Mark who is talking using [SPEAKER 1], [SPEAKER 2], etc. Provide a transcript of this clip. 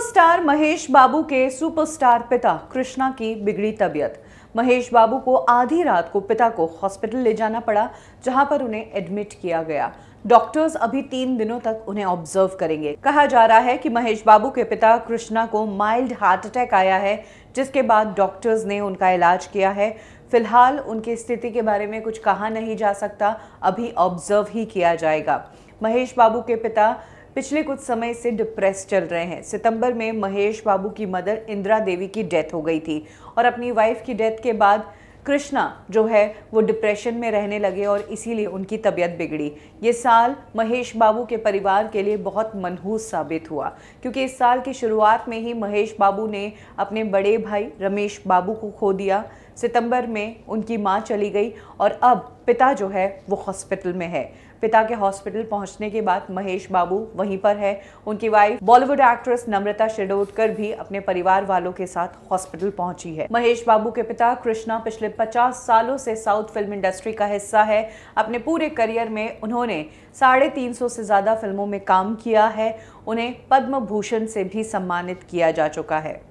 [SPEAKER 1] superstar Mahesh बाबू के superstar पिता कृष्णा की बिगड़ी तबीयत महेश बाबू को आधी रात को पिता को हॉस्पिटल ले जाना पड़ा जहां पर उन्हें एडमिट किया गया डॉक्टर्स अभी तीन दिनों तक उन्हें ऑब्जर्व करेंगे कहा जा रहा है कि महेश बाबू के पिता कृष्णा को माइल्ड हार्ट अटैक आया है जिसके बाद डॉक्टर्स ने उनका इलाज किया है फिलहाल उनकी स्थिति के बारे में कुछ कहा नहीं जा सकता अभी ऑब्जर्व ही किया जाएगा महेश बाबू के पिता पिछले कुछ समय से डिप्रेस चल रहे हैं सितंबर में महेश बाबू की मदर इंदिरा देवी की डेथ हो गई थी और अपनी वाइफ की डेथ के बाद कृष्णा जो है वो डिप्रेशन में रहने लगे और इसीलिए उनकी तबीयत बिगड़ी ये साल महेश बाबू के परिवार के लिए बहुत मनहूस साबित हुआ क्योंकि इस साल की शुरुआत में ही महेश बाबू ने अपने बड़े भाई रमेश बाबू को खो दिया सितंबर में उनकी माँ चली गई और अब पिता जो है वो हॉस्पिटल में है पिता के हॉस्पिटल पहुंचने के बाद महेश बाबू वहीं पर है उनकी wife Bollywood actress Namrata Shirodkar भी अपने परिवार वालों के साथ हॉस्पिटल पहुंची है महेश बाबू के पिता कृष्णा पिछले 50 सालों से साउथ फिल्म इंडस्ट्री का हिस्सा है अपने पूरे करियर में उन्होंने साढ़े तीन सौ से ज़्यादा फिल्मों में काम किया है उन्हें पद्म भूषण से भी सम्मानित किया जा चुका है